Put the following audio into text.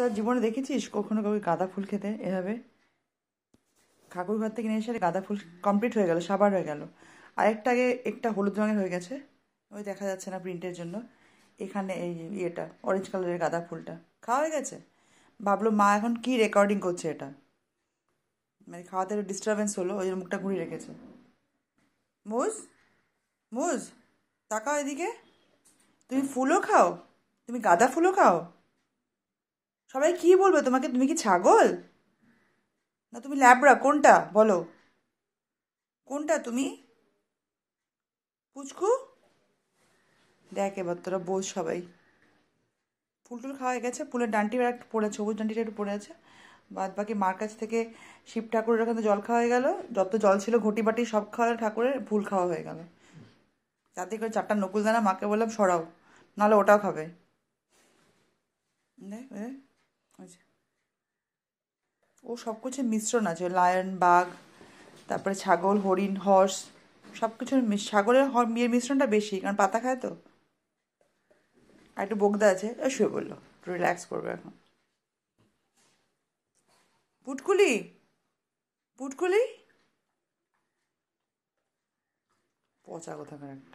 তোর জীবনে দেখেছিস কখনো কাউকে গাঁদা ফুল খেতে এভাবে ঠাকুর ঘর থেকে নিয়ে এসে গাঁদা ফুল কমপ্লিট হয়ে গেল সাবার হয়ে গেল আর একটা আগে একটা হলুদ রঙের হয়ে গেছে ওই দেখা যাচ্ছে না প্রিন্টের জন্য এখানে এই ইয়েটা অরেঞ্জ কালারের গাঁদা ফুলটা খাওয়া হয়ে গেছে ভাবলো মা এখন কি রেকর্ডিং করছে এটা মানে খাওয়াতে একটু ডিস্টারবেন্স হলো ওই মুখটা ঘুরিয়ে রেখেছে মুজ মুজ তাকাও এদিকে তুমি ফুলও খাও তুমি গাঁদা ফুলও খাও সবাই কি বলবে তোমাকে তুমি কি ছাগল না তুমি ল্যাবড়া কোনটা বলো কোনটা তুমি পুচকু দেখ এবার তোরা বোঝ সবাই ফুল টুল খাওয়া হয়ে গেছে ফুলের ডান্টি একটু পড়ে সবুজ ডান্টিটা একটু পড়ে আছে বাদ বাকি মার কাছ থেকে শিব ঠাকুরের ওখানে জল খাওয়া হয়ে গেল যত জল ছিল ঘটি বাটি সব খাওয়া ঠাকুরের ফুল খাওয়া হয়ে গেল তাতে করে চারটা নকুল দানা মাকে বললাম সরাও নাহলে ওটাও খাবে দেখ ও সব মিশ্রণ আছে লায়ন বাঘ তারপরে ছাগল হরিণ হর্স সব কিছুর ছাগলের মেয়ের মিশ্রণটা বেশি কারণ পাতা খায় তো আর একটু বগদা আছে শুয়ে বললো রিল্যাক্স করবে এখন পুটকুলি পুটকুলি পচা কোথাকার একটা